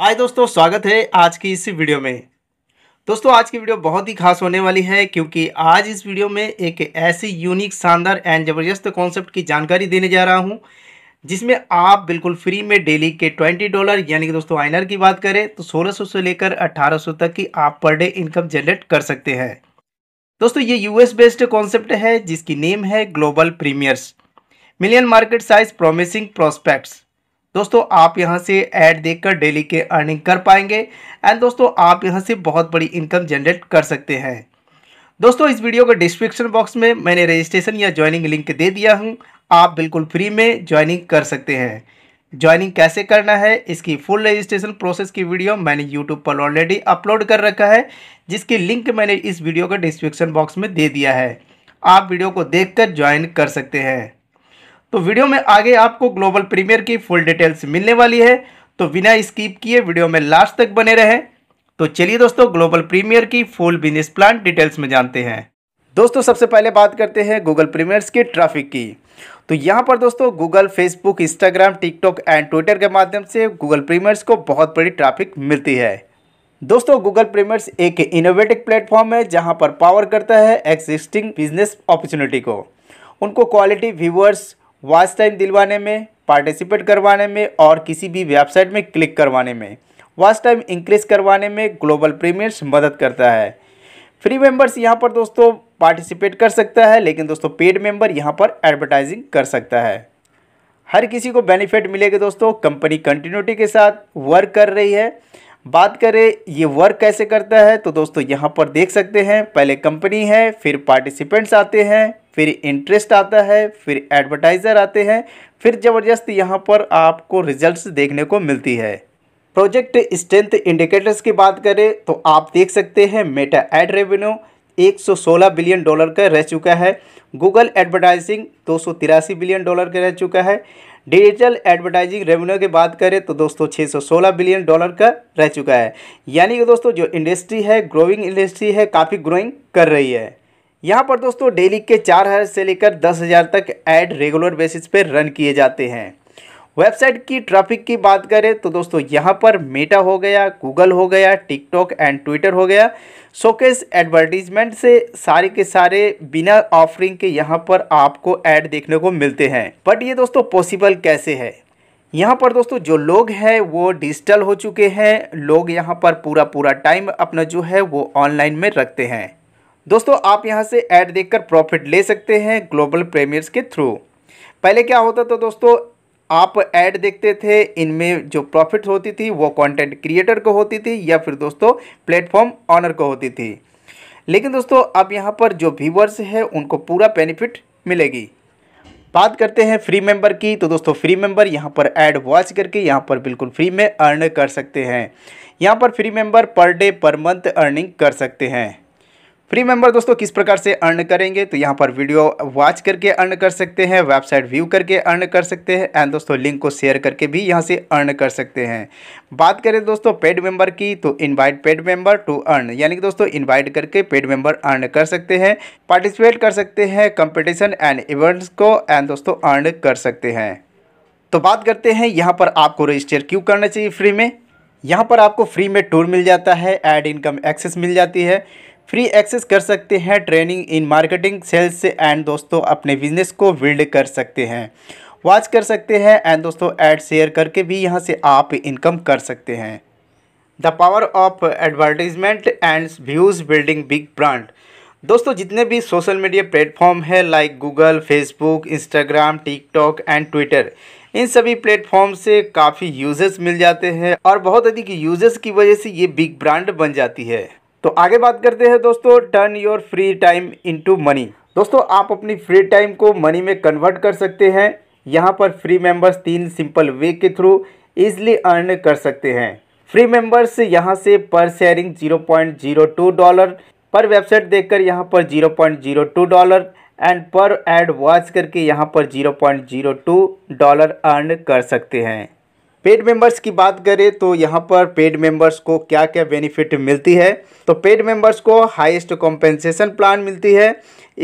हाय दोस्तों स्वागत है आज की इस वीडियो में दोस्तों आज की वीडियो बहुत ही खास होने वाली है क्योंकि आज इस वीडियो में एक ऐसी यूनिक शानदार एंड ज़बरदस्त कॉन्सेप्ट की जानकारी देने जा रहा हूं जिसमें आप बिल्कुल फ्री में डेली के ट्वेंटी डॉलर यानी कि दोस्तों आइनर की बात करें तो 1600 से लेकर 1800 तक की आप पर डे इनकम जनरेट कर सकते हैं दोस्तों ये यूएस बेस्ड कॉन्सेप्ट है जिसकी नेम है global premiers million market size promising prospects दोस्तों आप यहां से ऐड देखकर डेली के अर्निंग कर पाएंगे एंड दोस्तों आप यहां से बहुत बड़ी इनकम जनरेट कर सकते हैं दोस्तों इस वीडियो के डिस्क्रिप्शन बॉक्स में मैंने रजिस्ट्रेशन या ज्वाइनिंग लिंक दे दिया हूं आप बिल्कुल फ्री में ज्वाइनिंग कर सकते हैं ज्वाइनिंग कैसे करना है इसकी फुल रजिस्ट्रेशन प्रोसेस की वीडियो मैंने यूट्यूब पर ऑलरेडी अपलोड कर रखा है जिसकी लिंक मैंने इस वीडियो के डिस्क्रिप्शन बॉक्स में दे दिया है आप वीडियो को देख ज्वाइन कर सकते हैं तो वीडियो में आगे आपको ग्लोबल प्रीमियर की फुल डिटेल्स मिलने वाली है तो बिना स्कीप किए वीडियो में लास्ट तक बने रहें तो चलिए दोस्तों ग्लोबल प्रीमियर की फुल बिजनेस प्लान डिटेल्स में जानते हैं दोस्तों सबसे पहले बात करते हैं गूगल प्रीमियर्स की ट्रैफिक की तो यहाँ पर दोस्तों Google Facebook Instagram TikTok and Twitter के माध्यम से गूगल प्रीमियर्स को बहुत बड़ी ट्रैफिक मिलती है दोस्तों गूगल प्रीमियर्स एक इनोवेटिव प्लेटफॉर्म है जहाँ पर पावर करता है एक्जिस्टिंग बिजनेस अपॉर्चुनिटी को उनको क्वालिटी व्यूअर्स वॉच टाइम दिलवाने में पार्टिसिपेट करवाने में और किसी भी वेबसाइट में क्लिक करवाने में वॉच टाइम इंक्रीज करवाने में ग्लोबल प्रीमियर्स मदद करता है फ्री मेंबर्स यहाँ पर दोस्तों पार्टिसिपेट कर सकता है लेकिन दोस्तों पेड मेंबर यहाँ पर एडवर्टाइजिंग कर सकता है हर किसी को बेनिफिट मिलेगा दोस्तों कंपनी कंटिन्यूटी के साथ वर्क कर रही है बात करें ये वर्क कैसे करता है तो दोस्तों यहाँ पर देख सकते हैं पहले कंपनी है फिर पार्टिसिपेंट्स आते हैं फिर इंटरेस्ट आता है फिर एडवर्टाइज़र आते हैं फिर ज़बरदस्त यहाँ पर आपको रिजल्ट्स देखने को मिलती है प्रोजेक्ट स्ट्रेंथ इंडिकेटर्स की बात करें तो आप देख सकते हैं Meta ad revenue 116 billion dollar का रह चुका है गूगल एडवर्टाइजिंग दो बिलियन डॉलर का रह चुका है डिजिटल एडवर्टाइजिंग रेवेन्यू की बात करें तो दोस्तों 616 बिलियन डॉलर का रह चुका है यानी कि दोस्तों जो इंडस्ट्री है ग्रोइंग इंडस्ट्री है काफ़ी ग्रोइंग कर रही है यहाँ पर दोस्तों डेली के चार हज़ार से लेकर दस हज़ार तक एड रेगुलर बेसिस पर रन किए जाते हैं वेबसाइट की ट्रैफिक की बात करें तो दोस्तों यहाँ पर मेटा हो गया गूगल हो गया टिकटॉक एंड ट्विटर हो गया शोकेस एडवर्टीजमेंट से सारे के सारे बिना ऑफरिंग के यहाँ पर आपको ऐड देखने को मिलते हैं बट ये दोस्तों पॉसिबल कैसे है यहाँ पर दोस्तों जो लोग हैं वो डिजिटल हो चुके हैं लोग यहाँ पर पूरा पूरा टाइम अपना जो है वो ऑनलाइन में रखते हैं दोस्तों आप यहाँ से ऐड देखकर प्रॉफिट ले सकते हैं ग्लोबल प्रेमियर्स के थ्रू पहले क्या होता था दोस्तों आप ऐड देखते थे इनमें जो प्रॉफिट होती थी वो कंटेंट क्रिएटर को होती थी या फिर दोस्तों प्लेटफॉर्म ऑनर को होती थी लेकिन दोस्तों अब यहाँ पर जो व्यूवर्स है उनको पूरा बेनिफिट मिलेगी बात करते हैं फ्री मेंबर की तो दोस्तों फ्री मेंबर यहाँ पर ऐड वॉच करके यहाँ पर बिल्कुल फ्री में अर्न कर सकते हैं यहाँ पर free member per day per month earning कर सकते हैं फ्री मेंबर दोस्तों किस प्रकार से अर्न करेंगे तो यहाँ पर वीडियो वॉच करके अर्न कर सकते हैं वेबसाइट व्यू करके अर्न कर सकते हैं एंड दोस्तों लिंक को शेयर करके भी यहाँ से अर्न कर सकते हैं बात करें दोस्तों पेड मेंबर की तो invite paid member to earn यानी कि दोस्तों इनवाइट करके पेड मेंबर अर्न कर सकते हैं पार्टिसिपेट कर सकते हैं कॉम्पिटिशन एंड इवेंट्स को एंड दोस्तों अर्न कर सकते हैं तो बात करते हैं यहाँ पर आपको रजिस्टर क्यों करना चाहिए फ्री में यहाँ पर आपको फ्री में टूर मिल जाता है एड इनकम एक्सेस मिल जाती है फ्री एक्सेस कर सकते हैं training in marketing sales and दोस्तों अपने बिजनेस को बिल्ड कर सकते हैं वॉच कर सकते हैं एंड दोस्तों ऐड शेयर करके भी यहाँ से आप इनकम कर सकते हैं the power of advertisement and views building big brand दोस्तों जितने भी सोशल मीडिया प्लेटफॉर्म है like Google Facebook Instagram TikTok and Twitter इन सभी प्लेटफॉर्म से काफ़ी यूजर्स मिल जाते हैं और बहुत अधिक यूजर्स की वजह से ये बिग ब्रांड बन जाती है तो आगे बात करते हैं दोस्तों turn your free time into money दोस्तों आप अपनी फ्री टाइम को मनी में कन्वर्ट कर सकते हैं यहाँ पर फ्री मेंबर्स तीन सिंपल वे के थ्रू इजली अर्न कर सकते हैं फ्री मेंबर्स यहाँ से पर शेयरिंग 0.02 डॉलर पर वेबसाइट देखकर यहाँ पर 0.02 dollar and per ad watch करके यहाँ पर 0.02 डॉलर अर्न कर सकते हैं पेड मेंबर्स की बात करें तो यहाँ पर पेड मेंबर्स को क्या क्या बेनिफिट मिलती है तो पेड मेंबर्स को हाईएस्ट कॉम्पेंसेशन प्लान मिलती है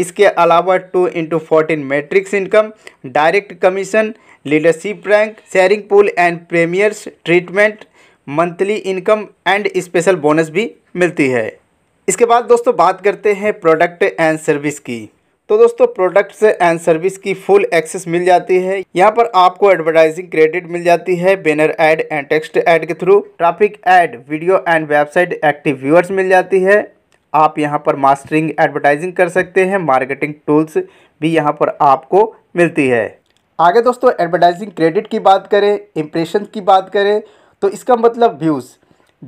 इसके अलावा two into fourteen matrix income direct commission leadership rank sharing pool and premiers treatment monthly income and special bonus भी मिलती है इसके बाद दोस्तों बात करते हैं प्रोडक्ट एंड सर्विस की तो दोस्तों प्रोडक्ट्स एंड सर्विस की फुल एक्सेस मिल जाती है यहाँ पर आपको एडवर्टाइजिंग क्रेडिट मिल जाती है banner ad and text ad के through traffic ad video and website active viewers मिल जाती है आप यहाँ पर मास्टरिंग एडवर्टाइजिंग कर सकते हैं मार्केटिंग टूल्स भी यहाँ पर आपको मिलती है आगे दोस्तों एडवर्टाइजिंग क्रेडिट की बात करें इम्प्रेशन की बात करें तो इसका मतलब व्यूज़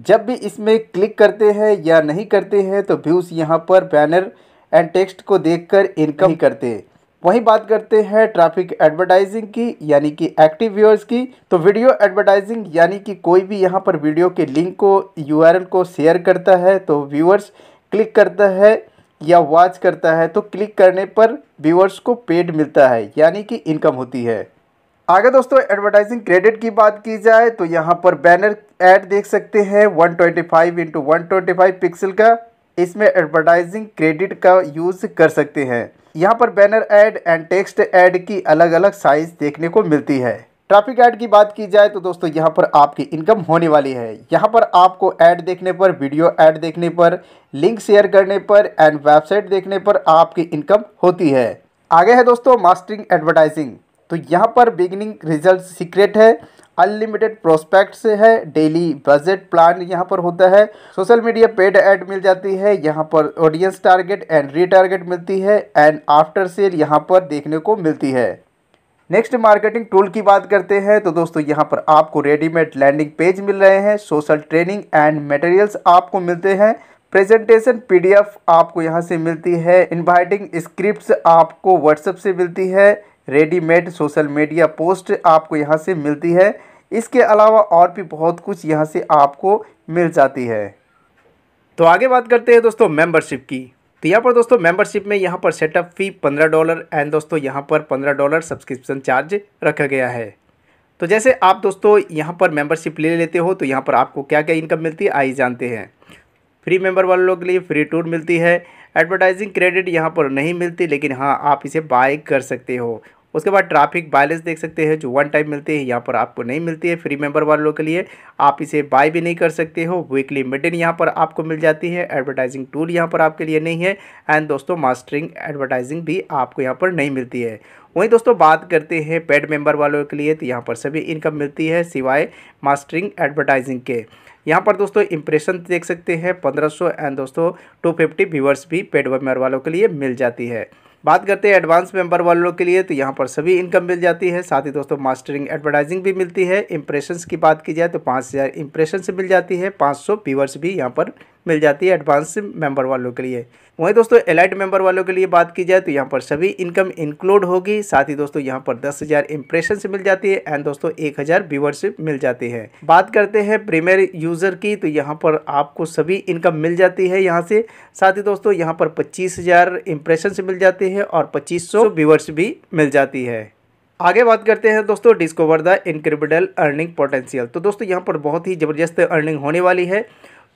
जब भी इसमें क्लिक करते हैं या नहीं करते हैं तो व्यूज़ यहाँ पर बैनर एंड टेक्स्ट को देखकर इनकम ही करते हैं वहीं बात करते हैं ट्रैफिक एडवर्टाइजिंग की यानी कि एक्टिव व्यूअर्स की तो वीडियो एडवर्टाइजिंग यानी कि कोई भी यहाँ पर वीडियो के लिंक को यूआरएल को शेयर करता है तो व्यूअर्स क्लिक करता है या वॉच करता है तो क्लिक करने पर व्यूअर्स को पेड मिलता है यानी कि इनकम होती है आगे दोस्तों एडवर्टाइजिंग क्रेडिट की बात की जाए तो यहाँ पर बैनर एड देख सकते हैं 125 twenty five into one pixel का इसमें एडवर्टाइजिंग क्रेडिट का यूज़ कर सकते हैं यहाँ पर banner ad and text ad की अलग अलग साइज़ देखने को मिलती है ट्रैफिक ऐड की बात की जाए तो दोस्तों यहाँ पर आपकी इनकम होने वाली है यहाँ पर आपको ऐड देखने पर वीडियो ऐड देखने पर लिंक शेयर करने पर एंड वेबसाइट देखने पर आपकी इनकम होती है आगे है दोस्तों मास्टरिंग एडवर्टाइजिंग तो यहाँ पर बिगिनिंग रिजल्ट सीक्रेट है अनलिमिटेड प्रोस्पेक्ट्स है डेली बजट प्लान यहाँ पर होता है सोशल मीडिया पेड एड मिल जाती है यहाँ पर ऑडियंस टारगेट एंड रीटारगेट मिलती है एंड आफ्टर सेल यहाँ पर देखने को मिलती है नेक्स्ट मार्केटिंग टूल की बात करते हैं तो दोस्तों यहाँ पर आपको रेडीमेड लैंडिंग पेज मिल रहे हैं सोशल ट्रेनिंग एंड मटेरियल्स आपको मिलते हैं प्रेजेंटेशन पीडीएफ आपको यहाँ से मिलती है इनवाइटिंग स्क्रिप्ट्स आपको व्हाट्सएप से मिलती है रेडीमेड सोशल मीडिया पोस्ट आपको यहाँ से मिलती है इसके अलावा और भी बहुत कुछ यहाँ से आपको मिल जाती है तो आगे बात करते हैं दोस्तों मेंबरशिप की तो यहाँ पर दोस्तों मेंबरशिप में यहाँ पर सेटअप फ़ी पंद्रह डॉलर एंड दोस्तों यहाँ पर पंद्रह डॉलर सब्सक्रिप्शन चार्ज रखा गया है तो जैसे आप दोस्तों यहाँ पर मेंबरशिप ले लेते हो तो यहाँ पर आपको क्या क्या इनकम मिलती है आई जानते हैं फ्री मेंबर वालों के लिए फ्री टूर मिलती है एडवर्टाइजिंग क्रेडिट यहाँ पर नहीं मिलती लेकिन हाँ आप इसे बाय कर सकते हो उसके बाद ट्राफिक बायलेंस देख सकते हैं जो वन टाइम मिलते हैं यहाँ पर आपको नहीं मिलती है फ्री मेंबर वालों के लिए आप इसे बाय भी नहीं कर सकते हो वीकली मिडन यहाँ पर आपको मिल जाती है एडवर्टाइजिंग टूल यहाँ पर आपके लिए नहीं है एंड दोस्तों मास्टरिंग एडवर्टाइजिंग भी आपको यहाँ पर नहीं मिलती है वहीं दोस्तों बात करते हैं पेड मेंबर वालों के लिए तो यहाँ पर सभी इनकम मिलती है सिवाय मास्टरिंग एडवर्टाइजिंग के यहाँ पर दोस्तों इंप्रेशन देख सकते हैं 1500 एंड दोस्तों 250 व्यूवर्स भी पेड मेंबर वालों के लिए मिल जाती है बात करते हैं एडवांस मेंबर वालों के लिए तो यहाँ पर सभी इनकम मिल जाती है साथ ही दोस्तों मास्टरिंग एडवर्टाइजिंग भी मिलती है इंप्रेशंस की बात की जाए तो पाँच हज़ार इंप्रेशन मिल जाती है पाँच सौ पीवर्स भी यहाँ पर मिल जाती है एडवांस मेंबर वालों के लिए वहीं दोस्तों एलाइट मेंबर वालों के लिए बात की जाए तो यहाँ पर सभी इनकम इंक्लूड होगी साथ ही दोस्तों यहाँ पर दस हज़ार इंप्रेशन मिल जाती है एंड दोस्तों एक हज़ार व्यूवरशिप मिल जाती है बात करते हैं प्रीमियर यूज़र की तो यहाँ पर आपको सभी इनकम मिल जाती है यहाँ से साथ ही दोस्तों यहाँ पर पच्चीस हज़ार इंप्रेशन मिल जाती है और पच्चीस सौ व्यूवर्स भी मिल जाती है आगे बात करते हैं दोस्तों discover the incredible earning potential तो दोस्तों यहाँ पर बहुत ही ज़बरदस्त अर्निंग होने वाली है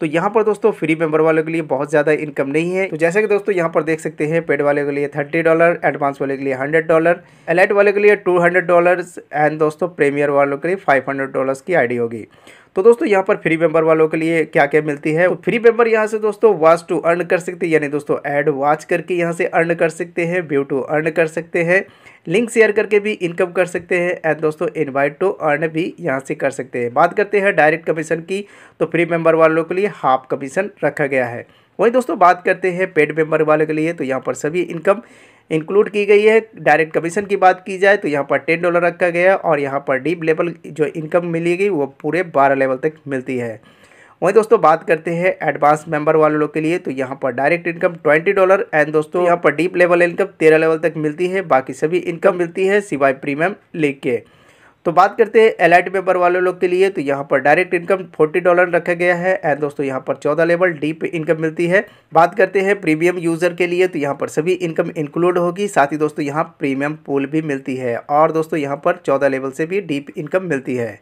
तो यहाँ पर दोस्तों फ्री मेंबर वालों के लिए बहुत ज़्यादा इनकम नहीं है तो जैसे कि दोस्तों यहाँ पर देख सकते हैं पेड वाले के लिए थर्टी डॉलर एडवांस वाले के लिए हंड्रेड डॉलर एलाइट वाले के लिए टू हंड्रेड डॉलर एंड दोस्तों प्रीमियर वालों के लिए फाइव हंड्रेड डॉलर की आई होगी तो दोस्तों यहाँ पर फ्री मेंबर वालों के लिए क्या क्या मिलती है तो फ्री मेंबर यहाँ से दोस्तों वॉच टू अर्न कर सकते हैं यानी दोस्तों एड वॉच करके यहाँ से अर्न कर सकते हैं व्यू टू अर्न कर सकते हैं लिंक शेयर करके भी इनकम कर सकते हैं एंड दोस्तों इनवाइट टू अर्न भी यहाँ से कर सकते हैं बात करते हैं डायरेक्ट कमीशन की तो फ्री मेंबर वालों के लिए हाफ कमीशन रखा गया है वहीं दोस्तों बात करते हैं पेड मेंबर वालों के लिए तो यहाँ पर सभी इनकम इंक्लूड की गई है डायरेक्ट कमीशन की बात की जाए तो यहाँ पर टेन डॉलर रखा गया और यहाँ पर डीप लेवल जो इनकम मिलेगी वो पूरे बारह लेवल तक मिलती है वहीं दोस्तों बात करते हैं एडवांस मेंबर वाले लोग के लिए तो यहाँ पर direct income twenty dollar and दोस्तों यहाँ पर डीप लेवल इनकम तेरह लेवल तक मिलती है बाकी सभी इनकम मिलती है सिवाय प्रीमियम लेके तो बात करते हैं एल पेपर वाले लोग के लिए तो यहाँ पर डायरेक्ट इनकम फोर्टी डॉलर रखा गया है एंड दोस्तों यहाँ पर चौदह लेवल डीप इनकम मिलती है बात करते हैं प्रीमियम यूज़र के लिए तो यहाँ पर सभी इनकम इंक्लूड होगी साथ ही दोस्तों यहाँ प्रीमियम पूल भी मिलती है और दोस्तों यहाँ पर चौदह लेवल से भी डीप इनकम मिलती है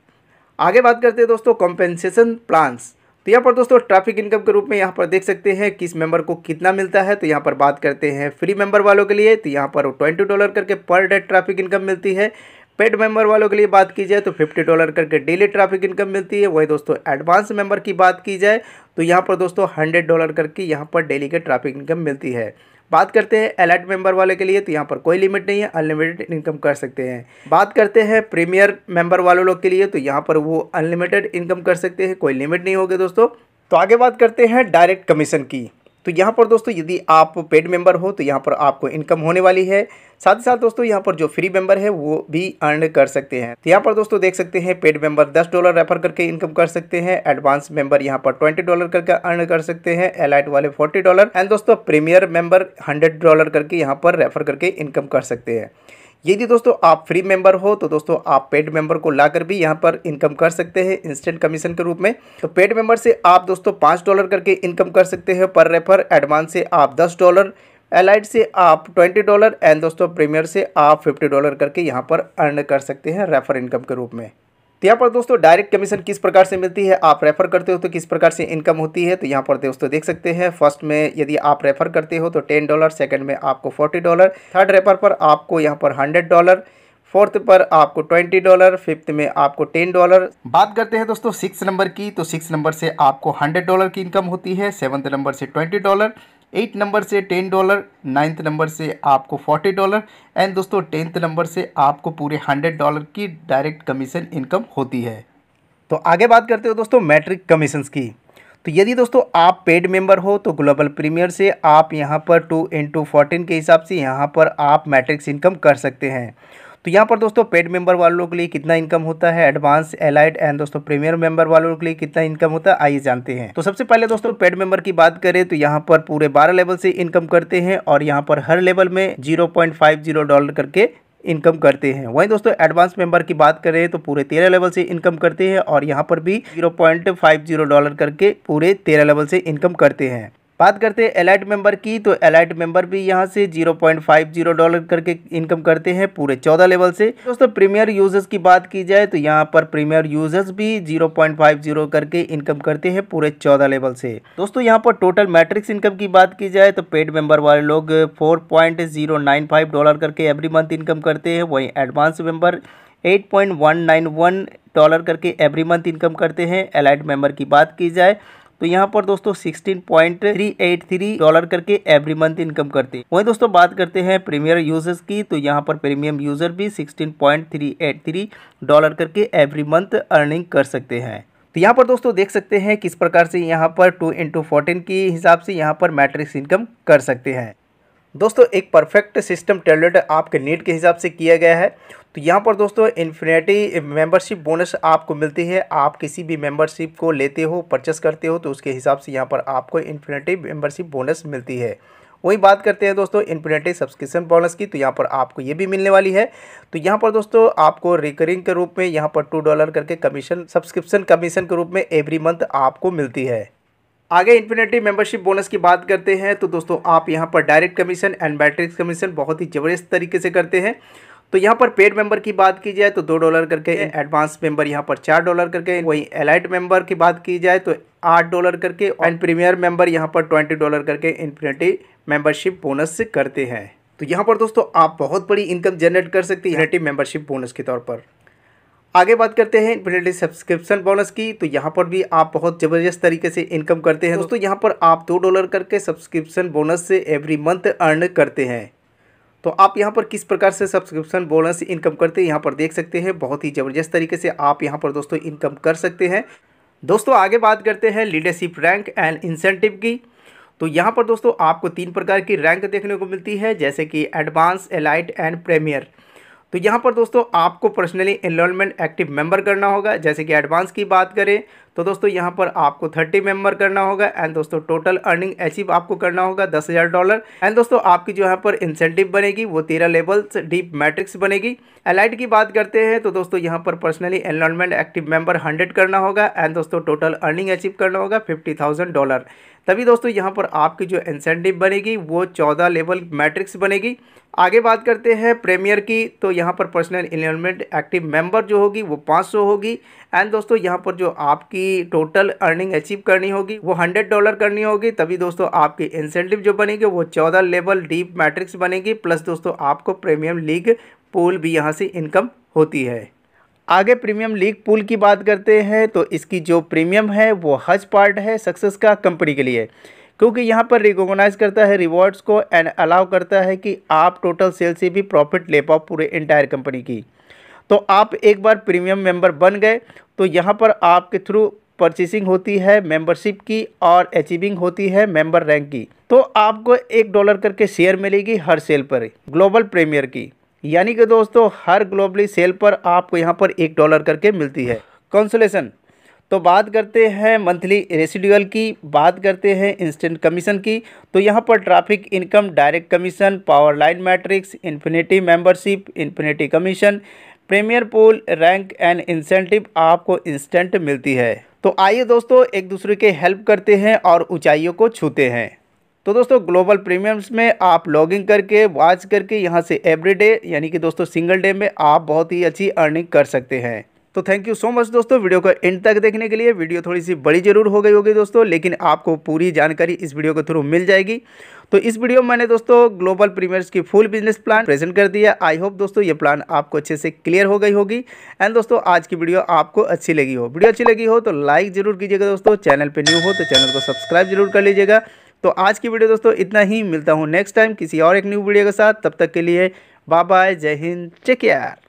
आगे बात करते हैं दोस्तों कॉम्पेंसेशन प्लान्स तो यहाँ पर दोस्तों ट्रैफिक इनकम के रूप में यहाँ पर देख सकते हैं किस मेंबर को कितना मिलता है तो यहाँ पर बात करते हैं फ्री मेंबर वालों के लिए तो यहाँ पर ट्वेंटी डॉलर करके पर डे ट्रैफिक इनकम मिलती है पेड मेंबर वालों के लिए बात की जाए तो फिफ्टी डॉलर करके डेली ट्रैफिक इनकम मिलती है वही दोस्तों एडवांस मेंबर की बात की जाए तो यहाँ पर दोस्तों हंड्रेड डॉलर करके यहाँ पर डेली के ट्रैफिक इनकम मिलती है बात करते हैं एलर्ट मेंबर वाले के लिए तो यहाँ पर कोई लिमिट नहीं है अनलिमिटेड इनकम कर सकते हैं बात करते हैं प्रीमियर मेंबर वालों लोग के लिए तो यहाँ पर वो अनलिमिटेड इनकम कर सकते हैं कोई लिमिट नहीं होगी दोस्तों तो आगे बात करते हैं डायरेक्ट कमीशन की तो यहाँ पर दोस्तों यदि आप पेड मेंबर हो तो यहाँ पर आपको इनकम होने वाली है साथ ही साथ दोस्तों यहाँ पर जो फ्री मेंबर है वो भी अर्न कर सकते हैं तो यहाँ पर दोस्तों देख सकते हैं पेड मेंबर 10 डॉलर रेफर करके इनकम कर सकते हैं एडवांस मेंबर यहाँ पर 20 डॉलर करके अर्न कर सकते हैं एलाइट वाले 40 डॉलर एंड दोस्तों प्रीमियर मेंबर 100 डॉलर करके यहाँ पर रेफर करके इनकम कर सकते हैं यदि दोस्तों आप फ्री मेंबर हो तो दोस्तों आप पेड मेंबर को लाकर भी यहाँ पर इनकम कर सकते हैं इंस्टेंट कमीशन के रूप में तो पेड मेंबर से आप दोस्तों पाँच डॉलर करके इनकम कर सकते हैं पर रेफर एडवांस से आप दस डॉलर एलाइट से आप ट्वेंटी डॉलर एंड दोस्तों प्रीमियर से आप फिफ्टी डॉलर करके यहाँ पर अर्न कर सकते हैं रेफर इनकम के रूप में तो यहाँ पर दोस्तों डायरेक्ट कमीशन किस प्रकार से मिलती है आप रेफर करते हो तो किस प्रकार से इनकम होती है तो यहाँ पर दोस्तों देख सकते हैं फर्स्ट में यदि आप रेफर करते हो तो टेन डॉलर सेकेंड में आपको फोर्टी डॉलर थर्ड रेफर पर आपको यहाँ पर हंड्रेड डॉलर फोर्थ पर आपको ट्वेंटी डॉलर फिफ्थ में आपको टेन डॉलर बात करते हैं दोस्तों सिक्स नंबर की तो सिक्स नंबर से आपको हंड्रेड डॉलर की इनकम होती है सेवन्थ नंबर से ट्वेंटी डॉलर एट नंबर से टेन डॉलर नाइन्थ नंबर से आपको फोर्टी डॉलर एंड दोस्तों टेंथ नंबर से आपको पूरे हंड्रेड डॉलर की डायरेक्ट कमीशन इनकम होती है तो आगे बात करते हो दोस्तों मैट्रिक कमीशंस की तो यदि दोस्तों आप पेड मेंबर हो तो ग्लोबल प्रीमियर से आप यहाँ पर टू इंटू फोर्टीन के हिसाब से यहाँ पर आप मैट्रिक्स इनकम कर सकते हैं तो यहाँ पर दोस्तों पेड मेंबर वालों के लिए कितना इनकम होता है एडवांस एलाइड एंड दोस्तों प्रीमियर मेंबर वालों के लिए कितना इनकम होता है आइए जानते हैं तो सबसे पहले दोस्तों पेड मेंबर की बात करें तो यहाँ पर पूरे बारह लेवल से इनकम करते हैं और यहाँ पर हर लेवल में जीरो डॉलर करके इनकम करते हैं वहीं दोस्तों एडवांस मेंबर की बात करें तो पूरे तेरह लेवल से इनकम करते हैं और यहाँ पर भी zero point five zero dollar करके पूरे तेरह लेवल से इनकम करते हैं बात करते हैं एलाइट मेंबर की तो एलाइट मेंबर भी यहाँ से 0.50 डॉलर करके इनकम करते हैं पूरे 14 लेवल से दोस्तों प्रीमियर यूजर्स की बात की जाए तो यहाँ पर प्रीमियर यूजर्स भी 0.50 करके इनकम करते हैं पूरे 14 लेवल से दोस्तों यहाँ पर टोटल मैट्रिक्स इनकम की बात की जाए तो पेड मेंबर वाले लोग फोर डॉलर करके एवरी मंथ इनकम करते हैं वहीं एडवांस मेंबर 8.191 डॉलर करके एवरी मंथ इनकम करते हैं एलाइट मेंबर की बात की जाए तो यहाँ पर दोस्तों sixteen point three eight three dollar करके एवरी मंथ इनकम करते हैं वही दोस्तों बात करते हैं प्रीमियर यूजर्स की तो यहाँ पर प्रीमियम यूजर भी sixteen point three eight three dollar करके एवरी मंथ अर्निंग कर सकते हैं तो यहाँ पर दोस्तों देख सकते हैं किस प्रकार से यहाँ पर टू इंटू फोर्टीन के हिसाब से यहाँ पर मैट्रिक्स इनकम कर सकते हैं दोस्तों एक परफेक्ट सिस्टम टेबलेट आपके नीड के हिसाब से किया गया है तो यहाँ पर दोस्तों इन्फिनेटी मेंबरशिप बोनस आपको मिलती है आप किसी भी मेंबरशिप को लेते हो परचेस करते हो तो उसके हिसाब से यहाँ पर आपको इन्फिनेटी मेंबरशिप बोनस मिलती है वहीं बात करते हैं दोस्तों इन्फिनेटी सब्सक्रिप्शन बोनस की तो यहाँ पर आपको ये भी मिलने वाली है तो यहाँ पर दोस्तों आपको रिकरिंग के रूप में यहाँ पर टू डॉलर करके कमीशन सब्सक्रिप्शन कमीशन के रूप में एवरी मंथ आपको मिलती है आगे इन्फिनिटी मेंबरशिप बोनस की बात करते हैं तो दोस्तों आप यहाँ पर direct commission and matrix commission बहुत ही ज़बरदस्त तरीके से करते हैं तो यहाँ पर पेड मेंबर की बात की जाए तो दो डॉलर करके एडवांस मेंबर यहाँ पर चार डॉलर करके वहीं एलाइट मेंबर की बात की जाए तो आठ डॉलर करके एंड प्रीमियर मेंबर यहाँ पर ट्वेंटी डॉलर करके इन्फिनिटी मेंबरशिप बोनस से करते हैं तो यहाँ पर दोस्तों आप बहुत बड़ी इनकम जनरेट कर सकते हैं इन्फिनिटी मेंबरशिप बोनस के तौर पर आगे बात करते हैं इन्फिनिटी सब्सक्रिप्शन बोनस की तो यहाँ पर भी आप बहुत ज़बरदस्त तरीके से इनकम करते हैं दोस्तों यहाँ पर आप दो डॉलर करके सब्सक्रिप्शन बोनस से एवरी मंथ अर्न करते हैं तो आप यहाँ पर किस प्रकार से सब्सक्रिप्शन बोनस इनकम करते हैं यहाँ पर देख सकते हैं बहुत ही ज़बरदस्त तरीके से आप यहाँ पर दोस्तों इनकम कर सकते हैं दोस्तों आगे बात करते हैं लीडरशिप रैंक एंड इंसेंटिव की तो यहाँ पर दोस्तों आपको तीन प्रकार की रैंक देखने को मिलती है जैसे कि एडवांस एलाइट एंड प्रेमियर तो यहाँ पर दोस्तों आपको पर्सनली इनरोलमेंट एक्टिव मेंबर करना होगा जैसे कि एडवांस की बात करें तो दोस्तों यहाँ पर आपको थर्टी मेंबर करना होगा एंड दोस्तों टोटल अर्निंग अचीव आपको करना होगा दस हज़ार डॉलर एंड दोस्तों आपकी जो यहाँ पर इंसेंटिव बनेगी वो तेरह लेवल्स डीप मैट्रिक्स बनेगी एलाइट की बात करते हैं तो दोस्तों यहाँ पर personally enrollment active member hundred करना होगा एंड दोस्तों टोटल अर्निंग अचीव करना होगा फिफ्टी थाउजेंड डॉलर तभी दोस्तों यहाँ पर आपकी जो इंसेंटिव बनेगी वो चौदह लेवल मैट्रिक्स बनेगी आगे बात करते हैं प्रीमियर की तो यहाँ पर पर्सनल इन्वेलमेंट एक्टिव मेंबर जो होगी वो 500 होगी एंड दोस्तों यहाँ पर जो आपकी टोटल अर्निंग अचीव करनी होगी वो 100 डॉलर करनी होगी तभी दोस्तों आपकी इंसेंटिव जो बनेगी वो 14 लेवल डीप मैट्रिक्स बनेगी प्लस दोस्तों आपको प्रीमियम लीग पोल भी यहाँ से इनकम होती है आगे प्रीमियम लीग पूल की बात करते हैं तो इसकी जो प्रीमियम है वो हज पार्ट है सक्सेस का कंपनी के लिए क्योंकि यहाँ पर रिकोगनाइज करता है रिवॉर्ड्स को एंड अलाउ करता है कि आप टोटल सेल से भी प्रॉफिट ले पाओ पूरे इंटायर कंपनी की तो आप एक बार प्रीमियम मेंबर बन गए तो यहाँ पर आपके थ्रू परचेसिंग होती है मेंबरशिप की और अचीविंग होती है मेंबर रैंक की तो आपको एक डॉलर करके शेयर मिलेगी हर सेल पर ग्लोबल प्रीमियर की यानी कि दोस्तों हर ग्लोबली सेल पर आपको यहाँ पर एक डॉलर करके मिलती है कंसोलेशन तो बात करते हैं मंथली रेसिडुअल की बात करते हैं इंस्टेंट कमीशन की तो यहाँ पर traffic income direct commission power line matrix infinity membership infinity commission premier pool rank and incentive आपको इंस्टेंट मिलती है तो आइए दोस्तों एक दूसरे के हेल्प करते हैं और ऊंचाइयों को छूते हैं तो दोस्तों ग्लोबल प्रीमियम्स में आप लॉगिन करके वॉच करके यहाँ से एवरीडे यानी कि दोस्तों सिंगल डे में आप बहुत ही अच्छी अर्निंग कर सकते हैं तो थैंक यू सो मच दोस्तों वीडियो को एंड तक देखने के लिए वीडियो थोड़ी सी बड़ी जरूर हो गई होगी दोस्तों लेकिन आपको पूरी जानकारी इस वीडियो के थ्रू मिल जाएगी तो इस वीडियो में मैंने दोस्तों ग्लोबल प्रीमियर्स की फुल बिजनेस प्लान प्रेजेंट कर दिया आई होप दोस्तों ये प्लान आपको अच्छे से क्लियर हो गई होगी एंड दोस्तों आज की वीडियो आपको अच्छी लगी हो वीडियो अच्छी लगी हो तो लाइक जरूर कीजिएगा दोस्तों चैनल पर न्यू हो तो चैनल को सब्सक्राइब जरूर कर लीजिएगा तो आज की वीडियो दोस्तों इतना ही मिलता हूँ नेक्स्ट टाइम किसी और एक न्यू वीडियो के साथ तब तक के लिए बाय बाय जय हिंद चेक केयर